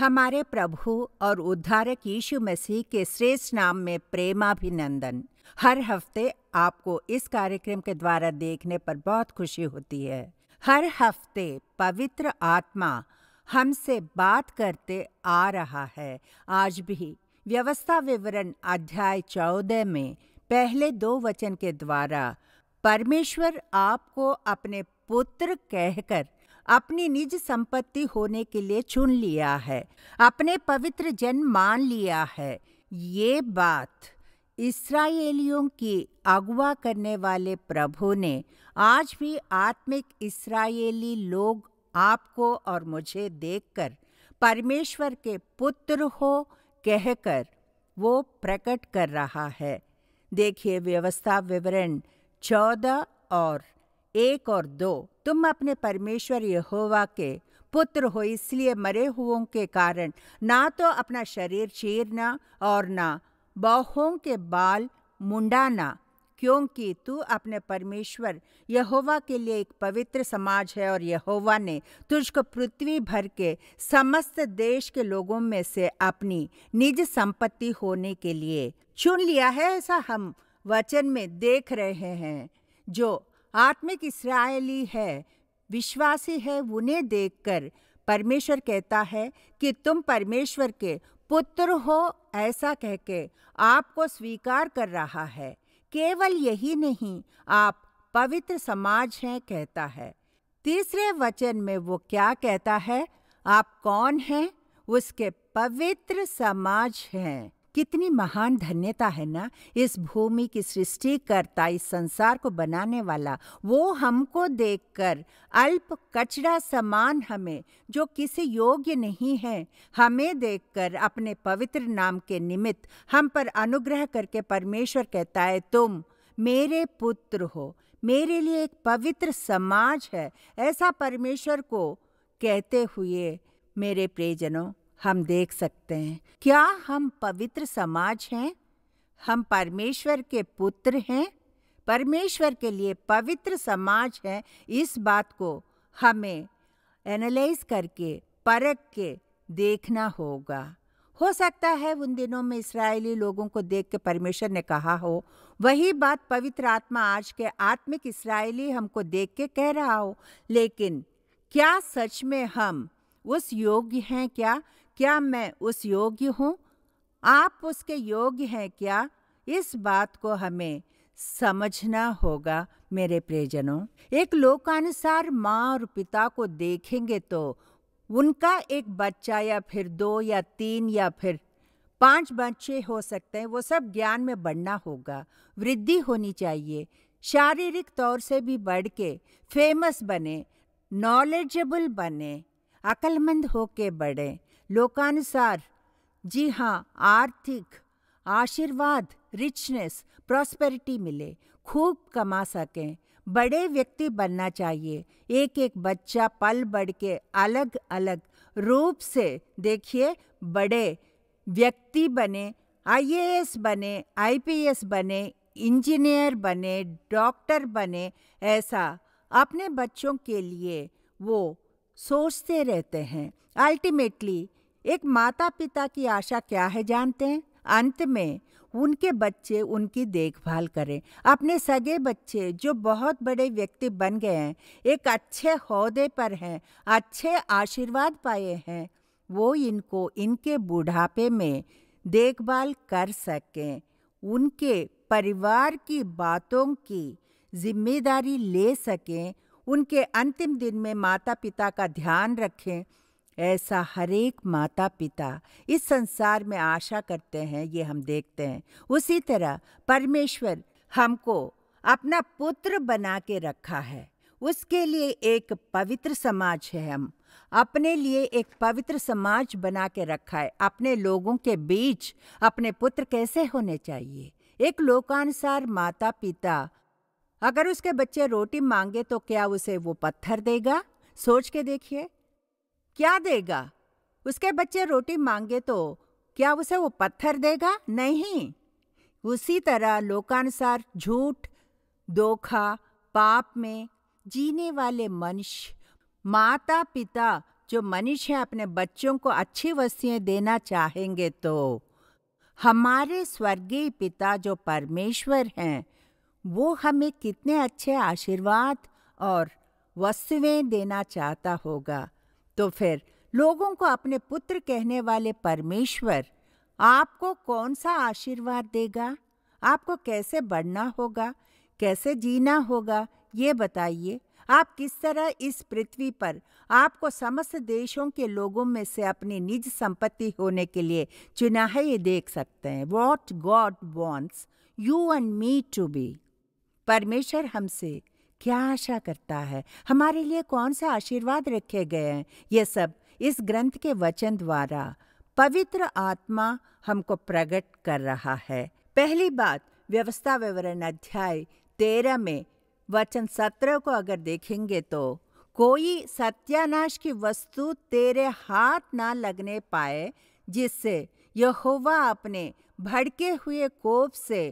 हमारे प्रभु और उद्धारक यीशु मसीह के श्रेष्ठ नाम में प्रेमाभिनंदन हर हफ्ते आपको इस कार्यक्रम के द्वारा देखने पर बहुत खुशी होती है हर हफ्ते पवित्र आत्मा हमसे बात करते आ रहा है आज भी व्यवस्था विवरण अध्याय चौदह में पहले दो वचन के द्वारा परमेश्वर आपको अपने पुत्र कहकर अपनी निज संपत्ति होने के लिए चुन लिया है अपने पवित्र जन मान लिया है ये बात इसराइलियों की अगवा करने वाले प्रभु ने आज भी आत्मिक इसराइली लोग आपको और मुझे देखकर परमेश्वर के पुत्र हो कहकर वो प्रकट कर रहा है देखिए व्यवस्था विवरण चौदह और एक और दो तुम अपने परमेश्वर यहोवा के पुत्र हो इसलिए मरे हुओं के कारण ना तो अपना शरीर चीरना और ना बहुओं के बाल मुंडाना क्योंकि तू अपने परमेश्वर यहोवा के लिए एक पवित्र समाज है और यहोवा ने तुझको पृथ्वी भर के समस्त देश के लोगों में से अपनी निज संपत्ति होने के लिए चुन लिया है ऐसा हम वचन में देख रहे हैं जो आत्मिक इसराइली है विश्वासी है उन्हें देखकर परमेश्वर कहता है कि तुम परमेश्वर के पुत्र हो ऐसा कह के आपको स्वीकार कर रहा है केवल यही नहीं आप पवित्र समाज हैं कहता है तीसरे वचन में वो क्या कहता है आप कौन हैं उसके पवित्र समाज हैं कितनी महान धन्यता है ना इस भूमि की सृष्टि करता इस संसार को बनाने वाला वो हमको देखकर अल्प कचरा समान हमें जो किसी योग्य नहीं है हमें देखकर अपने पवित्र नाम के निमित्त हम पर अनुग्रह करके परमेश्वर कहता है तुम मेरे पुत्र हो मेरे लिए एक पवित्र समाज है ऐसा परमेश्वर को कहते हुए मेरे प्रियजनों हम देख सकते हैं क्या हम पवित्र समाज हैं हम परमेश्वर के पुत्र हैं परमेश्वर के लिए पवित्र समाज है इस बात को हमें एनालाइज करके परख के देखना होगा हो सकता है उन दिनों में इसराइली लोगों को देख के परमेश्वर ने कहा हो वही बात पवित्र आत्मा आज के आत्मिक इसराइली हमको देख के कह रहा हो लेकिन क्या सच में हम उस योग्य हैं क्या क्या मैं उस योग्य हूँ आप उसके योग्य हैं क्या इस बात को हमें समझना होगा मेरे प्रियजनों एक लोकानुसार माँ और पिता को देखेंगे तो उनका एक बच्चा या फिर दो या तीन या फिर पांच बच्चे हो सकते हैं वो सब ज्ञान में बढ़ना होगा वृद्धि होनी चाहिए शारीरिक तौर से भी बढ़ के फेमस बने नॉलेजेबल बने अकलमंद होके बढ़ें लोकानुसार जी हाँ आर्थिक आशीर्वाद रिचनेस प्रॉस्पेरिटी मिले खूब कमा सकें बड़े व्यक्ति बनना चाहिए एक एक बच्चा पल बढ़ के अलग अलग रूप से देखिए बड़े व्यक्ति बने आईएएस बने आईपीएस बने इंजीनियर बने डॉक्टर बने ऐसा अपने बच्चों के लिए वो सोचते रहते हैं अल्टीमेटली एक माता पिता की आशा क्या है जानते हैं अंत में उनके बच्चे उनकी देखभाल करें अपने सगे बच्चे जो बहुत बड़े व्यक्ति बन गए हैं एक अच्छे अहदे पर हैं अच्छे आशीर्वाद पाए हैं वो इनको इनके बुढ़ापे में देखभाल कर सकें उनके परिवार की बातों की जिम्मेदारी ले सकें उनके अंतिम दिन में माता पिता का ध्यान रखें ऐसा हरेक माता पिता इस संसार में आशा करते हैं ये हम देखते हैं उसी तरह परमेश्वर हमको अपना पुत्र बना के रखा है उसके लिए एक पवित्र समाज है हम अपने लिए एक पवित्र समाज बना के रखा है अपने लोगों के बीच अपने पुत्र कैसे होने चाहिए एक लोकानुसार माता पिता अगर उसके बच्चे रोटी मांगे तो क्या उसे वो पत्थर देगा सोच के देखिए क्या देगा उसके बच्चे रोटी मांगे तो क्या उसे वो पत्थर देगा नहीं उसी तरह लोकानुसार झूठ धोखा पाप में जीने वाले मनुष्य माता पिता जो मनुष्य अपने बच्चों को अच्छी वस्तुएं देना चाहेंगे तो हमारे स्वर्गीय पिता जो परमेश्वर हैं वो हमें कितने अच्छे आशीर्वाद और वस्तुएं देना चाहता होगा तो फिर लोगों को अपने पुत्र कहने वाले परमेश्वर आपको कौन सा आशीर्वाद देगा आपको कैसे बढ़ना होगा कैसे जीना होगा ये बताइए आप किस तरह इस पृथ्वी पर आपको समस्त देशों के लोगों में से अपनी निज संपत्ति होने के लिए चुना है ये देख सकते हैं what God wants you and me to be परमेश्वर हमसे क्या आशा करता है हमारे लिए कौन सा आशीर्वाद रखे गए हैं ये सब इस ग्रंथ के वचन द्वारा पवित्र आत्मा हमको प्रकट कर रहा है पहली बात व्यवस्था विवरण अध्याय तेरह में वचन सत्रह को अगर देखेंगे तो कोई सत्यानाश की वस्तु तेरे हाथ ना लगने पाए जिससे यहोवा अपने भड़के हुए कोप से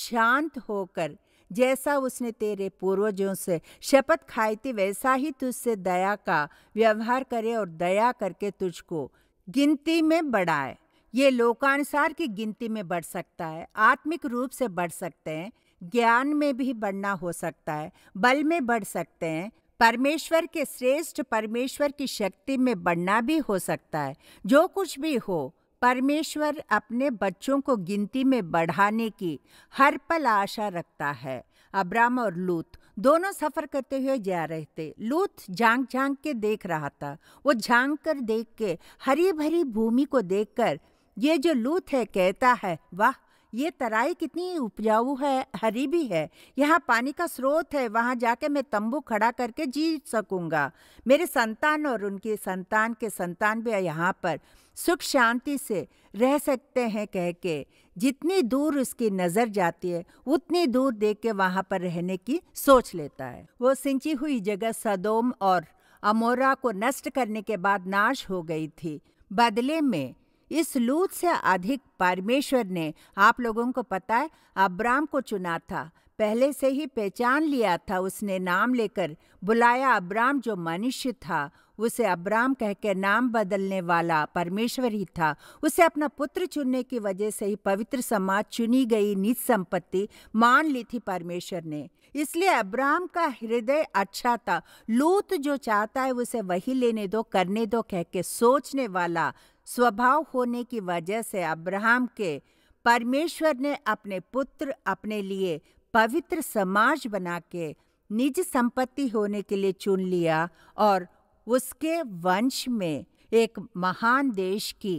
शांत होकर जैसा उसने तेरे पूर्वजों से शपथ खाई थी वैसा ही तुझसे दया का व्यवहार करे और दया करके तुझको गिनती में बढ़ाए ये लोकानुसार की गिनती में बढ़ सकता है आत्मिक रूप से बढ़ सकते हैं ज्ञान में भी बढ़ना हो सकता है बल में बढ़ सकते हैं परमेश्वर के श्रेष्ठ परमेश्वर की शक्ति में बढ़ना भी हो सकता है जो कुछ भी हो परमेश्वर अपने बच्चों को गिनती में बढ़ाने की हर पल आशा रखता है अब्राम और लूत दोनों सफ़र करते हुए जा रहे थे लूत झांक झांक के देख रहा था वो झांक कर देख के हरी भरी भूमि को देखकर ये जो लूत है कहता है वाह ये तराई कितनी उपजाऊ है हरी भी है यहाँ पानी का स्रोत है वहाँ जाके मैं तंबू खड़ा करके जी सकूँगा मेरे संतान और उनकी संतान के संतान भी यहाँ पर सुख शांति से रह सकते हैं कह के जितनी दूर उसकी नज़र जाती है उतनी दूर देख के वहाँ पर रहने की सोच लेता है वो सिंची हुई जगह सदोम और अमोरा को नष्ट करने के बाद नाश हो गई थी बदले में इस लूट से अधिक परमेश्वर ने आप लोगों को पता है अब्राम को चुना था पहले से ही पहचान लिया था उसने नाम लेकर बुलाया अब्राम जो मनुष्य था उसे अब्राम कहकर नाम बदलने वाला परमेश्वर ही था उसे अपना पुत्र चुनने की वजह से ही पवित्र समाज चुनी गई निज संपत्ति मान ली थी परमेश्वर ने इसलिए अब्राम का हृदय अच्छा था लूत जो चाहता है उसे वही लेने दो करने दो कह के सोचने वाला स्वभाव होने की वजह से अब्राहम के परमेश्वर ने अपने पुत्र अपने लिए पवित्र समाज बना के निज संपत्ति होने के लिए चुन लिया और उसके वंश में एक महान देश की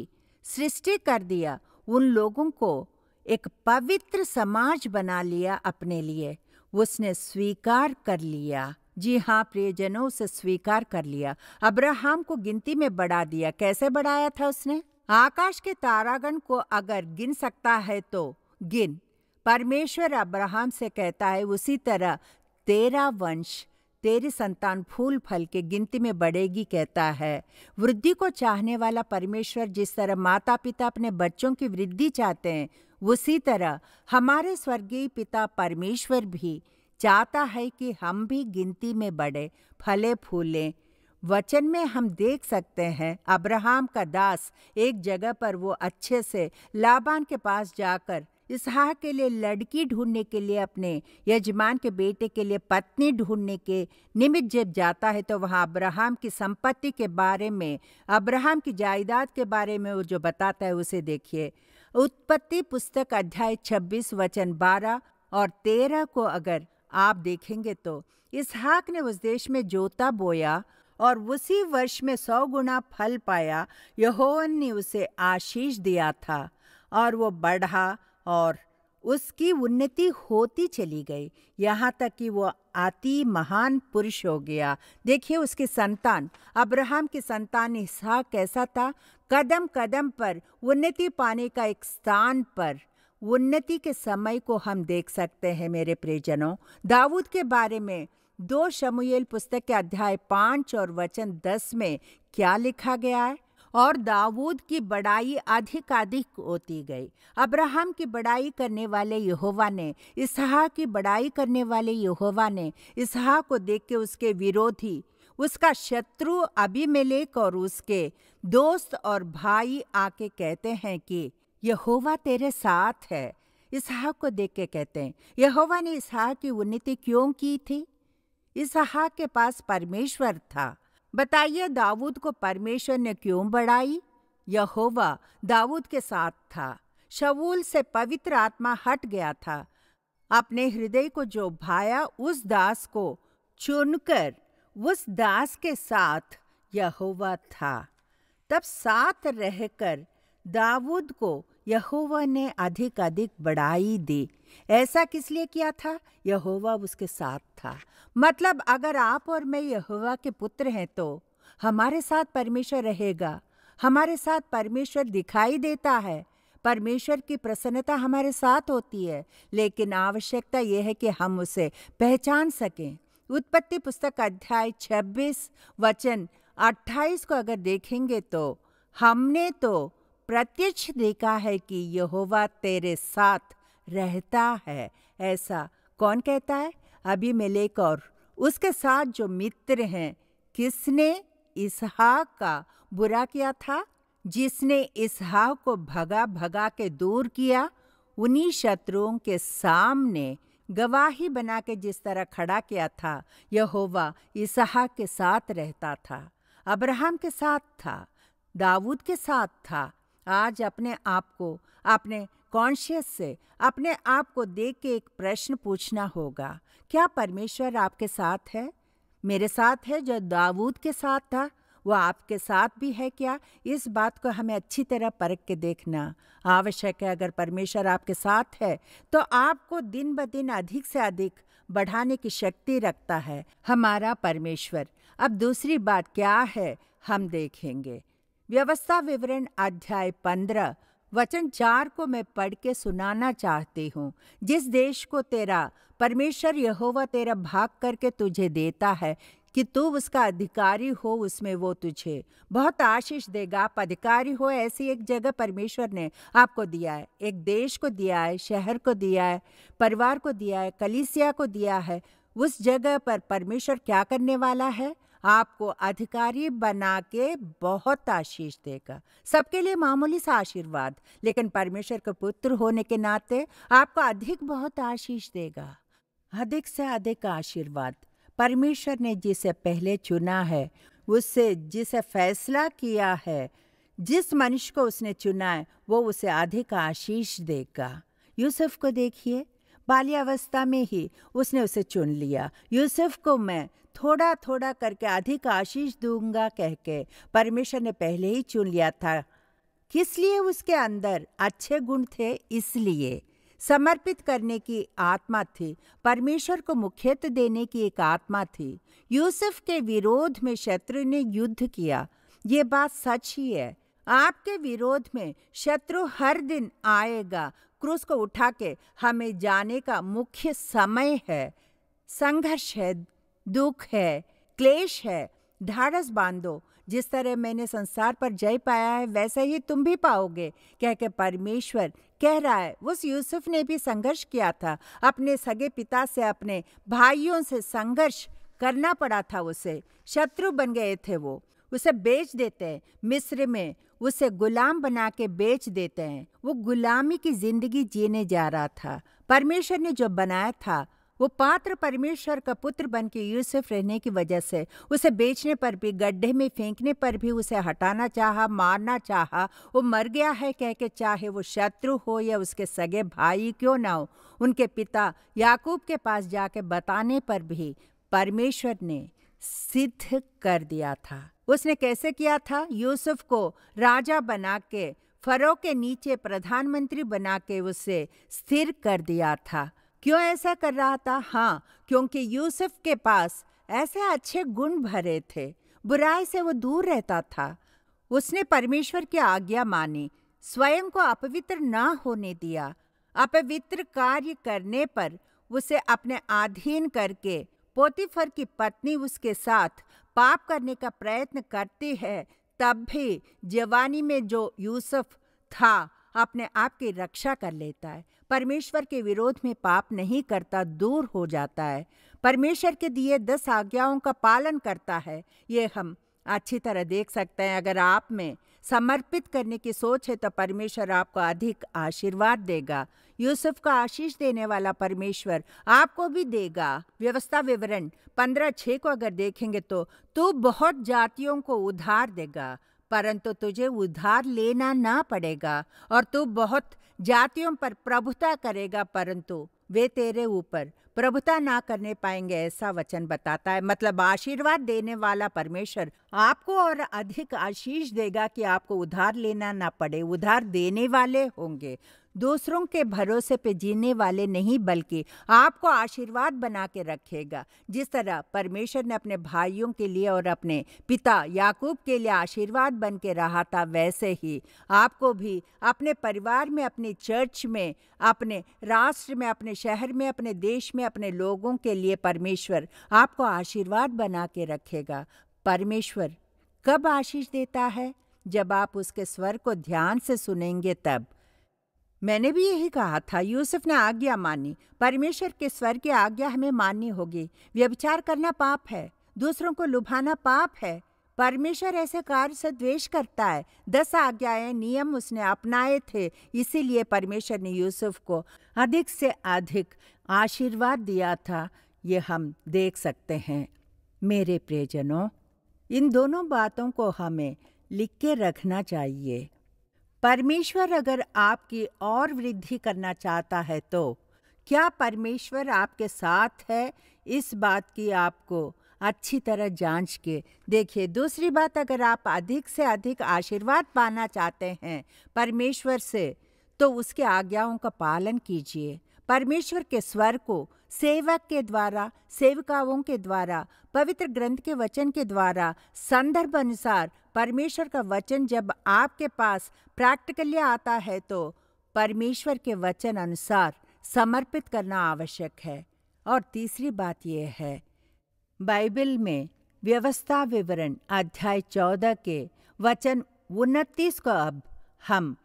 सृष्टि कर दिया उन लोगों को एक पवित्र समाज बना लिया अपने लिए उसने स्वीकार कर लिया जी हाँ प्रियजनों से स्वीकार कर लिया अब्राहम को गिनती में बढ़ा दिया कैसे बढ़ाया था उसने आकाश के तारागण को अगर गिन सकता है तो गिन परमेश्वर अब्राहम से कहता है उसी तरह तेरा वंश तेरी संतान फूल फल के गिनती में बढ़ेगी कहता है वृद्धि को चाहने वाला परमेश्वर जिस तरह माता पिता अपने बच्चों की वृद्धि चाहते हैं उसी तरह हमारे स्वर्गीय पिता परमेश्वर भी चाहता है कि हम भी गिनती में बढ़े फले फूलें वचन में हम देख सकते हैं अब्राहम का दास एक जगह पर वो अच्छे से लाबान के पास जाकर इसहा के लिए लड़की ढूंढने के लिए अपने यजमान के बेटे के लिए पत्नी ढूंढने के निमित्त जब जाता है तो वहाँ अब्राहम की संपत्ति के बारे में अब्राहम की जायदाद के बारे में वो जो बताता है उसे देखिए उत्पत्ति पुस्तक अध्याय 26 वचन 12 और 13 को अगर आप देखेंगे तो इसहाक ने उस देश में जोता बोया और उसी वर्ष में सौ गुना फल पाया यहोवन ने उसे आशीष दिया था और वो बढ़ा और उसकी उन्नति होती चली गई यहाँ तक कि वो आती महान पुरुष हो गया देखिए उसकी संतान अब्राहम के संतान इसहा कैसा था कदम कदम पर उन्नति पाने का एक स्थान पर उन्नति के समय को हम देख सकते हैं मेरे प्रियजनों दाऊद के बारे में दो शमुएल पुस्तक के अध्याय पाँच और वचन दस में क्या लिखा गया है और दाऊद की बड़ाई अधिकाधिक होती गई अब्राहम की बड़ाई करने वाले यहोवा ने इसहा की बड़ाई करने वाले यहोवा ने इसहा को देख के उसके विरोधी उसका शत्रु अभिमेलेक और उसके दोस्त और भाई आके कहते हैं कि यहोवा तेरे साथ है इसहा को देख के कहते हैं यहोवा ने इसहा की उन्नति क्यों की थी इसहा के पास परमेश्वर था बताइए दाऊद को परमेश्वर ने क्यों बढ़ाई यहोवा दाऊद के साथ था शवूल से पवित्र आत्मा हट गया था अपने हृदय को जो भाया उस दास को चुनकर उस दास के साथ यहोवा था तब साथ रहकर दाऊद को यहोवा ने अधिक अधिक बढ़ाई दी ऐसा किस लिए किया था यहोवा उसके साथ था मतलब अगर आप और मैं यहोवा के पुत्र हैं तो हमारे साथ परमेश्वर रहेगा हमारे साथ परमेश्वर दिखाई देता है परमेश्वर की प्रसन्नता हमारे साथ होती है लेकिन आवश्यकता यह है कि हम उसे पहचान सकें उत्पत्ति पुस्तक अध्याय 26 वचन 28 को अगर देखेंगे तो हमने तो प्रत्यक्ष देखा है कि यहोवा तेरे साथ रहता है ऐसा कौन कहता है अभी मिलेक और उसके साथ जो मित्र हैं किसने इसहाक का बुरा किया था जिसने इसहाक को भगा भगा के दूर किया उन्हीं शत्रुओं के सामने गवाही बना के जिस तरह खड़ा किया था यहोवा इसहाक के साथ रहता था अब्राहम के साथ था दाऊद के साथ था आज अपने आप को अपने कॉन्शियस से अपने आप को देख के एक प्रश्न पूछना होगा क्या परमेश्वर आपके साथ है मेरे साथ है जो दाऊद के साथ था वह आपके साथ भी है क्या इस बात को हमें अच्छी तरह परख के देखना आवश्यक है अगर परमेश्वर आपके साथ है तो आपको दिन ब दिन अधिक से अधिक बढ़ाने की शक्ति रखता है हमारा परमेश्वर अब दूसरी बात क्या है हम देखेंगे व्यवस्था विवरण अध्याय पंद्रह वचन चार को मैं पढ़ के सुनाना चाहती हूँ जिस देश को तेरा परमेश्वर यहोवा तेरा भाग करके तुझे देता है कि तू उसका अधिकारी हो उसमें वो तुझे बहुत आशीष देगा आप अधिकारी हो ऐसी एक जगह परमेश्वर ने आपको दिया है एक देश को दिया है शहर को दिया है परिवार को दिया है कलिसिया को दिया है उस जगह पर परमेश्वर क्या करने वाला है आपको अधिकारी बना के बहुत आशीष देगा सबके लिए मामूली सा आशीर्वाद लेकिन परमेश्वर के पुत्र होने के नाते आपको अधिक बहुत आशीष देगा अधिक से अधिक आशीर्वाद परमेश्वर ने जिसे पहले चुना है उससे जिसे फैसला किया है जिस मनुष्य को उसने चुना है वो उसे अधिक आशीष देगा यूसुफ को देखिए बाल्यावस्था में ही उसने उसे चुन लिया यूसुफ को मैं थोड़ा थोड़ा करके अधिक आशीष दूंगा कह के परमेश्वर ने पहले ही चुन लिया था किस लिए उसके अंदर अच्छे गुण थे इसलिए समर्पित करने की आत्मा थी परमेश्वर को मुख्यत्व देने की एक आत्मा थी यूसुफ के विरोध में शत्रु ने युद्ध किया ये बात सच ही है आपके विरोध में शत्रु हर दिन आएगा क्रूस को उठा के हमें जाने का मुख्य समय है संघर्ष है दुख है क्लेश है ढाढ़स बांधो जिस तरह मैंने संसार पर जय पाया है वैसे ही तुम भी पाओगे कह के परमेश्वर कह रहा है उस यूसुफ ने भी संघर्ष किया था अपने सगे पिता से अपने भाइयों से संघर्ष करना पड़ा था उसे शत्रु बन गए थे वो उसे बेच देते हैं मिस्र में उसे गुलाम बना के बेच देते हैं वो गुलामी की जिंदगी जीने जा रहा था परमेश्वर ने जो बनाया था वो पात्र परमेश्वर का पुत्र बन के यूसुफ रहने की वजह से उसे बेचने पर भी गड्ढे में फेंकने पर भी उसे हटाना चाहा मारना चाहा वो मर गया है कह के चाहे वो शत्रु हो या उसके सगे भाई क्यों ना हो उनके पिता याकूब के पास जाके बताने पर भी परमेश्वर ने सिद्ध कर दिया था उसने कैसे किया था यूसुफ को राजा बना के फरो के नीचे प्रधानमंत्री बना के उसे स्थिर कर दिया था क्यों ऐसा कर रहा था हाँ क्योंकि यूसुफ के पास ऐसे अच्छे गुण भरे थे बुराई से वो दूर रहता था उसने परमेश्वर की आज्ञा मानी स्वयं को अपवित्र ना होने दिया अपवित्र कार्य करने पर उसे अपने अधीन करके पोतीफर की पत्नी उसके साथ पाप करने का प्रयत्न करती है तब भी जवानी में जो यूसुफ था अपने आप की रक्षा कर लेता है परमेश्वर के विरोध में पाप नहीं करता दूर हो जाता है परमेश्वर के दिए दस आज्ञाओं का पालन करता है ये हम अच्छी तरह देख सकते हैं अगर आप में समर्पित करने की सोच है तो परमेश्वर आपको अधिक आशीर्वाद देगा यूसुफ का आशीष देने वाला परमेश्वर आपको भी देगा व्यवस्था विवरण पंद्रह छः को अगर देखेंगे तो तू बहुत जातियों को उधार देगा परंतु तुझे उधार लेना ना पड़ेगा और तू बहुत जातियों पर प्रभुता करेगा परंतु वे तेरे ऊपर प्रभुता ना करने पाएंगे ऐसा वचन बताता है मतलब आशीर्वाद देने वाला परमेश्वर आपको और अधिक आशीष देगा कि आपको उधार लेना ना पड़े उधार देने वाले होंगे दूसरों के भरोसे पे जीने वाले नहीं बल्कि आपको आशीर्वाद बना के रखेगा जिस तरह परमेश्वर ने अपने भाइयों के लिए और अपने पिता याकूब के लिए आशीर्वाद बन के रहा था वैसे ही आपको भी अपने परिवार में अपने चर्च में अपने राष्ट्र में अपने शहर में अपने देश में अपने लोगों के लिए परमेश्वर आपको आशीर्वाद बना के रखेगा परमेश्वर कब आशीष देता है जब आप उसके स्वर को ध्यान से सुनेंगे तब मैंने भी यही कहा था यूसुफ ने आज्ञा मानी परमेश्वर के स्वर की आज्ञा हमें माननी होगी व्यभिचार करना पाप है दूसरों को लुभाना पाप है परमेश्वर ऐसे कार्य से द्वेष करता है दस आज्ञाएं नियम उसने अपनाए थे इसीलिए परमेश्वर ने यूसुफ को अधिक से अधिक आशीर्वाद दिया था ये हम देख सकते हैं मेरे प्रियजनों इन दोनों बातों को हमें लिख के रखना चाहिए परमेश्वर अगर आपकी और वृद्धि करना चाहता है तो क्या परमेश्वर आपके साथ है इस बात की आपको अच्छी तरह जांच के देखिए दूसरी बात अगर आप अधिक से अधिक आशीर्वाद पाना चाहते हैं परमेश्वर से तो उसके आज्ञाओं का पालन कीजिए परमेश्वर के स्वर को सेवक के द्वारा सेविकाओं के द्वारा पवित्र ग्रंथ के वचन के द्वारा संदर्भ अनुसार परमेश्वर का वचन जब आपके पास प्रैक्टिकली आता है तो परमेश्वर के वचन अनुसार समर्पित करना आवश्यक है और तीसरी बात यह है बाइबल में व्यवस्था विवरण अध्याय चौदह के वचन उनतीस को अब हम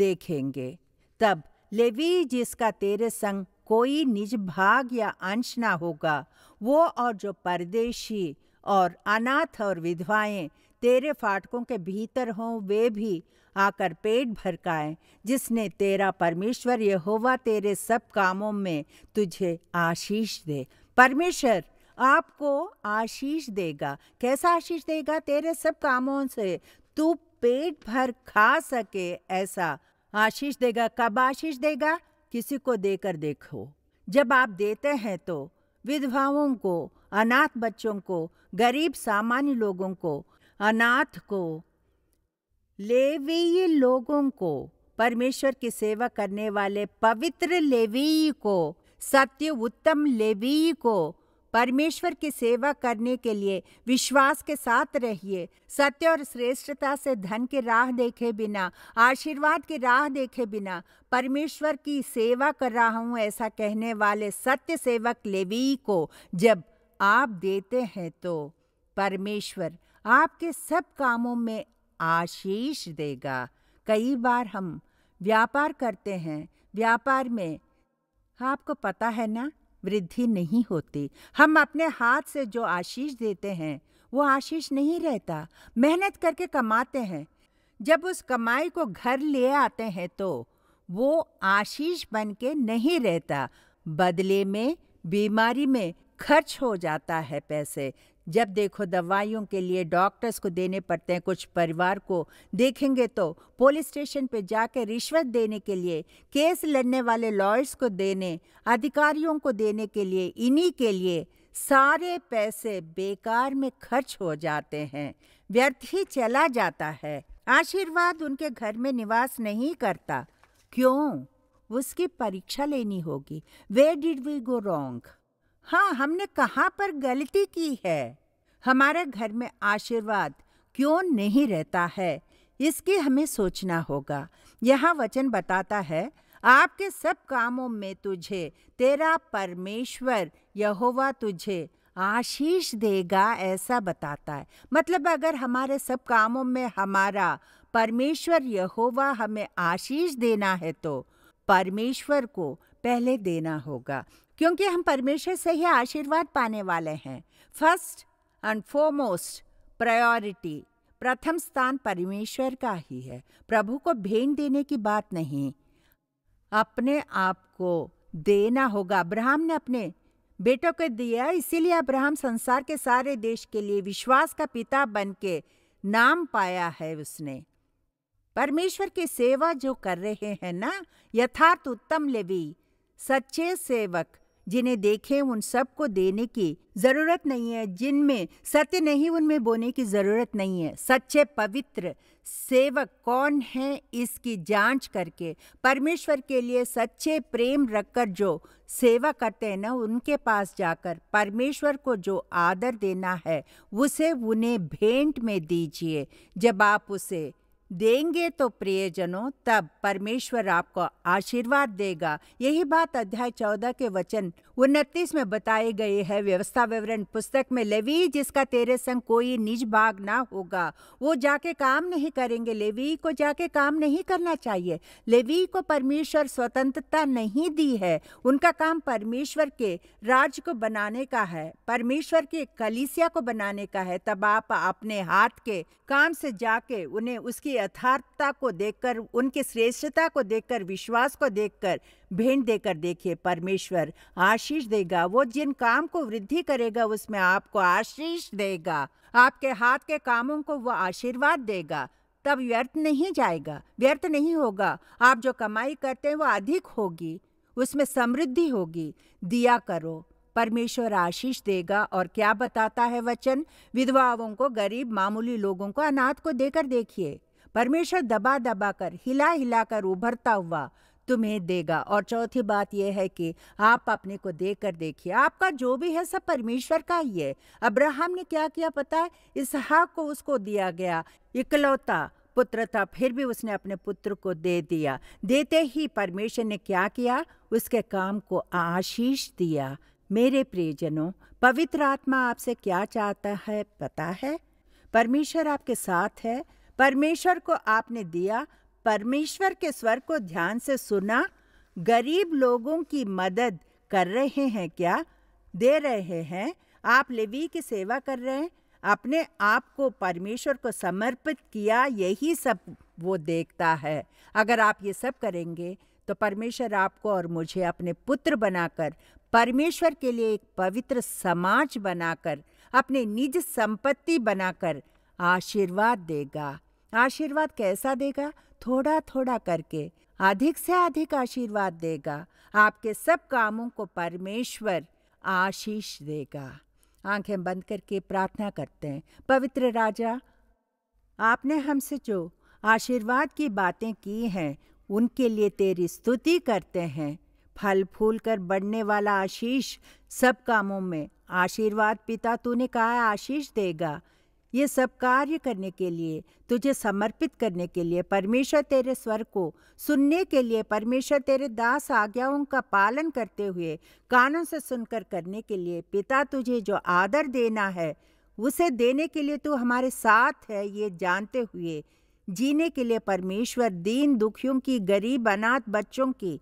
देखेंगे तब लेवी जिसका तेरे संग कोई निज भाग या अंश ना होगा वो और जो परदेशी और अनाथ और विधवाएं तेरे फाटकों के भीतर हों वे भी आकर पेट भरकाएं जिसने तेरा परमेश्वर यहोवा तेरे सब कामों में तुझे आशीष दे परमेश्वर आपको आशीष देगा कैसा आशीष देगा तेरे सब कामों से तू पेट भर खा सके ऐसा आशीष देगा कब आशीष देगा किसी को देकर देखो जब आप देते हैं तो विधवाओं को अनाथ बच्चों को गरीब सामान्य लोगों को अनाथ को लेवीय लोगों को परमेश्वर की सेवा करने वाले पवित्र लेवी को सत्य उत्तम लेवी को परमेश्वर की सेवा करने के लिए विश्वास के साथ रहिए सत्य और श्रेष्ठता से धन की राह देखे बिना आशीर्वाद की राह देखे बिना परमेश्वर की सेवा कर रहा हूँ ऐसा कहने वाले सत्य सेवक लेवी को जब आप देते हैं तो परमेश्वर आपके सब कामों में आशीष देगा कई बार हम व्यापार करते हैं व्यापार में आपको पता है ना वृद्धि नहीं होती हम अपने हाथ से जो आशीष देते हैं वो आशीष नहीं रहता मेहनत करके कमाते हैं जब उस कमाई को घर ले आते हैं तो वो आशीष बन के नहीं रहता बदले में बीमारी में खर्च हो जाता है पैसे जब देखो दवाइयों के लिए डॉक्टर्स को देने पड़ते हैं कुछ परिवार को देखेंगे तो पुलिस स्टेशन पे जाकर रिश्वत देने के लिए केस लड़ने वाले लॉयर्स को देने अधिकारियों को देने के लिए इन्हीं के लिए सारे पैसे बेकार में खर्च हो जाते हैं व्यर्थ ही चला जाता है आशीर्वाद उनके घर में निवास नहीं करता क्यों उसकी परीक्षा लेनी होगी where did we go wrong हाँ हमने कहाँ पर गलती की है हमारे घर में आशीर्वाद क्यों नहीं रहता है इसकी हमें सोचना होगा यह वचन बताता है आपके सब कामों में तुझे तेरा परमेश्वर यहोवा तुझे आशीष देगा ऐसा बताता है मतलब अगर हमारे सब कामों में हमारा परमेश्वर यहोवा हमें आशीष देना है तो परमेश्वर को पहले देना होगा क्योंकि हम परमेश्वर से ही आशीर्वाद पाने वाले हैं फर्स्ट एंड फोरमोस्ट प्रायोरिटी प्रथम स्थान परमेश्वर का ही है प्रभु को भेंट देने की बात नहीं अपने आप को देना होगा अब्राहम ने अपने बेटों को दिया इसीलिए अब्राहम संसार के सारे देश के लिए विश्वास का पिता बन के नाम पाया है उसने परमेश्वर की सेवा जो कर रहे हैं ना यथार्थ उत्तम लेवी सच्चे सेवक जिन्हें देखें उन सबको देने की जरूरत नहीं है जिनमें सत्य नहीं उनमें बोने की जरूरत नहीं है सच्चे पवित्र सेवक कौन हैं इसकी जांच करके परमेश्वर के लिए सच्चे प्रेम रखकर जो सेवा करते हैं ना उनके पास जाकर परमेश्वर को जो आदर देना है उसे उन्हें भेंट में दीजिए जब आप उसे देंगे तो प्रियजनों तब परमेश्वर आपको आशीर्वाद देगा यही बात अध्याय चौदह के वचन उनतीस में बताए गए है व्यवस्था विवरण पुस्तक में लेवी जिसका तेरे संग कोई निज भाग ना होगा वो जाके काम नहीं करेंगे लेवी को जाके काम नहीं करना चाहिए लेवी को परमेश्वर स्वतंत्रता नहीं दी है उनका काम परमेश्वर के राज को बनाने का है परमेश्वर के कलिसिया को बनाने का है तब आप अपने हाथ के काम से जाके उन्हें उसकी यथार्थता को देखकर उनकी श्रेष्ठता को देखकर विश्वास को देखकर भेंट देकर देखिए परमेश्वर आशीष देगा वो जिन काम को वृद्धि करेगा उसमें आपको आशीष देगा आपके हाथ के कामों को वो आशीर्वाद देगा तब व्यर्थ नहीं जाएगा व्यर्थ नहीं होगा आप जो कमाई करते हैं वो अधिक होगी उसमें समृद्धि होगी दिया करो परमेश्वर आशीष देगा और क्या बताता है वचन विधवाओं को गरीब मामूली लोगों को अनाथ को देकर देखिए परमेश्वर दबा दबा कर हिला हिला कर उभरता हुआ तुम्हें देगा और चौथी बात यह है कि आप अपने को देख कर देखिए आपका जो भी है सब परमेश्वर का ही है अब्राहम ने क्या किया पता है इसहाक को उसको दिया गया इकलौता पुत्र था फिर भी उसने अपने पुत्र को दे दिया देते ही परमेश्वर ने क्या किया उसके काम को आशीष दिया मेरे प्रियजनों पवित्र आत्मा आपसे क्या चाहता है पता है परमेश्वर आपके साथ है परमेश्वर को आपने दिया परमेश्वर के स्वर को ध्यान से सुना गरीब लोगों की मदद कर रहे हैं क्या दे रहे हैं आप लेवी की सेवा कर रहे हैं अपने आप को परमेश्वर को समर्पित किया यही सब वो देखता है अगर आप ये सब करेंगे तो परमेश्वर आपको और मुझे अपने पुत्र बनाकर परमेश्वर के लिए एक पवित्र समाज बनाकर अपने निज संपत्ति बनाकर आशीर्वाद देगा आशीर्वाद कैसा देगा थोड़ा थोड़ा करके अधिक से अधिक आशीर्वाद देगा आपके सब कामों को परमेश्वर आशीष देगा आंखें बंद करके प्रार्थना करते हैं पवित्र राजा आपने हमसे जो आशीर्वाद की बातें की हैं उनके लिए तेरी स्तुति करते हैं फल फूल कर बढ़ने वाला आशीष सब कामों में आशीर्वाद पिता तूने कहा आशीष देगा ये सब कार्य करने के लिए तुझे समर्पित करने के लिए परमेश्वर तेरे स्वर को सुनने के लिए परमेश्वर तेरे दास आज्ञाओं का पालन करते हुए कानों से सुनकर करने के लिए पिता तुझे जो आदर देना है उसे देने के लिए तू हमारे साथ है ये जानते हुए जीने के लिए परमेश्वर दीन दुखियों की गरीब अनाथ बच्चों की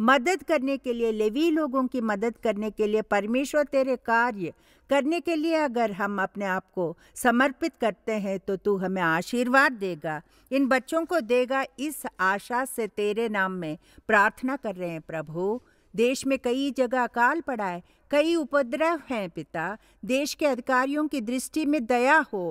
मदद करने के लिए लेवी लोगों की मदद करने के लिए परमेश्वर तेरे कार्य करने के लिए अगर हम अपने आप को समर्पित करते हैं तो तू हमें आशीर्वाद देगा इन बच्चों को देगा इस आशा से तेरे नाम में प्रार्थना कर रहे हैं प्रभु देश में कई जगह अकाल पड़ा है कई उपद्रव हैं पिता देश के अधिकारियों की दृष्टि में दया हो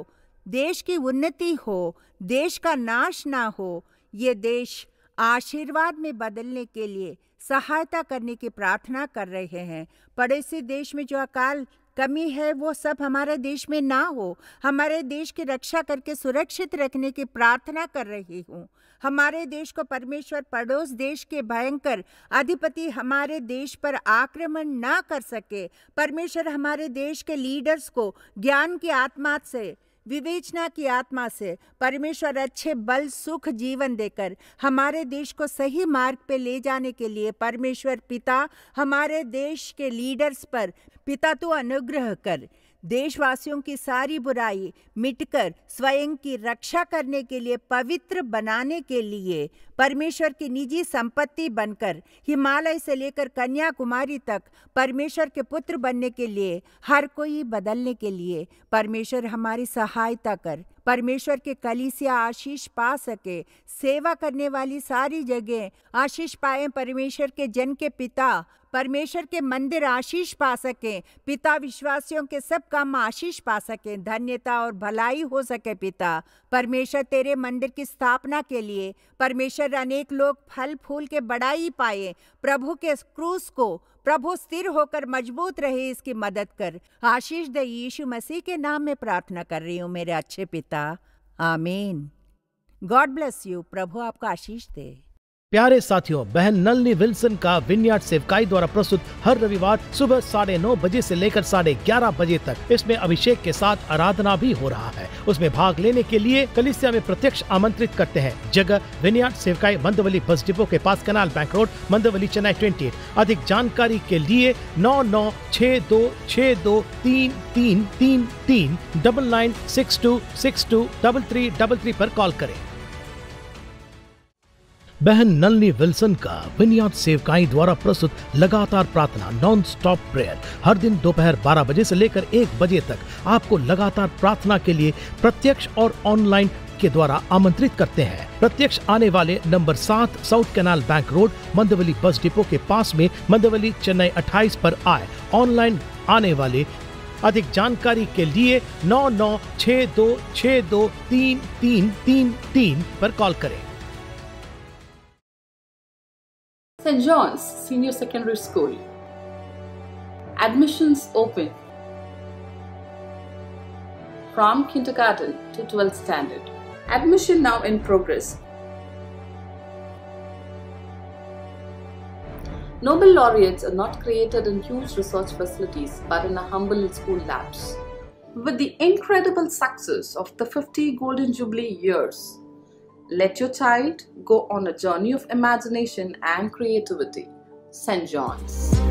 देश की उन्नति हो देश का नाश ना हो ये देश आशीर्वाद में बदलने के लिए सहायता करने की प्रार्थना कर रहे हैं पड़ोसी देश में जो अकाल कमी है वो सब हमारे देश में ना हो हमारे देश की रक्षा करके सुरक्षित रखने की प्रार्थना कर रही हूँ हमारे देश को परमेश्वर पड़ोस देश के भयंकर अधिपति हमारे देश पर आक्रमण ना कर सके परमेश्वर हमारे देश के लीडर्स को ज्ञान की आत्मा से विवेचना की आत्मा से परमेश्वर अच्छे बल सुख जीवन देकर हमारे देश को सही मार्ग पर ले जाने के लिए परमेश्वर पिता हमारे देश के लीडर्स पर पिता तो अनुग्रह कर देशवासियों की सारी बुराई मिटकर स्वयं की रक्षा करने के लिए पवित्र बनाने के लिए परमेश्वर की निजी संपत्ति बनकर हिमालय से लेकर कन्याकुमारी तक परमेश्वर के पुत्र बनने के लिए हर कोई बदलने के लिए परमेश्वर हमारी सहायता कर परमेश्वर के कलीसिया आशीष पा सके सेवा करने वाली सारी जगह आशीष पाए परमेश्वर के जन के पिता परमेश्वर के मंदिर आशीष पा सकें पिता विश्वासियों के सब काम आशीष पा सकें धन्यता और भलाई हो सके पिता परमेश्वर तेरे मंदिर की स्थापना के लिए परमेश्वर अनेक लोग फल फूल के बड़ाई पाए प्रभु के क्रूस को प्रभु स्थिर होकर मजबूत रहे इसकी मदद कर आशीष दे यीशु मसीह के नाम में प्रार्थना कर रही हूँ मेरे अच्छे पिता आमीन गॉड ब्लेस यू प्रभु आपको आशीष दे प्यारे साथियों बहन नलनी विल्सन का विन्याट सेवकाई द्वारा प्रस्तुत हर रविवार सुबह साढ़े नौ बजे से लेकर साढ़े ग्यारह बजे तक इसमें अभिषेक के साथ आराधना भी हो रहा है उसमें भाग लेने के लिए कलिसिया में प्रत्यक्ष आमंत्रित करते हैं जगह विन्याट सेवकाई मंदवली बस डिपो के पास canal bank road Mandawali Chennai twenty अधिक जानकारी के लिए नौ नौ छह दो छह दो तीन तीन तीन तीन double nine six two six two double three double three पर कॉल करें बहन नलनी विल्सन का विनियाद सेवकाई द्वारा प्रस्तुत लगातार प्रार्थना नॉन स्टॉप प्रेयर हर दिन दोपहर 12 बजे से लेकर 1 बजे तक आपको लगातार प्रार्थना के लिए प्रत्यक्ष और ऑनलाइन के द्वारा आमंत्रित करते हैं प्रत्यक्ष आने वाले नंबर सात south canal bank road Mandawali bus depot के पास में मंदवली चेन्नई अट्ठाईस पर आए ऑनलाइन आने वाले अधिक जानकारी के लिए नौ नौ छः दो छः दो तीन तीन तीन तीन पर कॉल करें St. John's Senior Secondary School. Admissions open from kindergarten to 12th standard. Admission now in progress. Nobel laureates are not created in huge research facilities but in humble school labs. With the incredible success of the 50 Golden Jubilee years, let your child go on a journey of imagination and creativity. St. John's.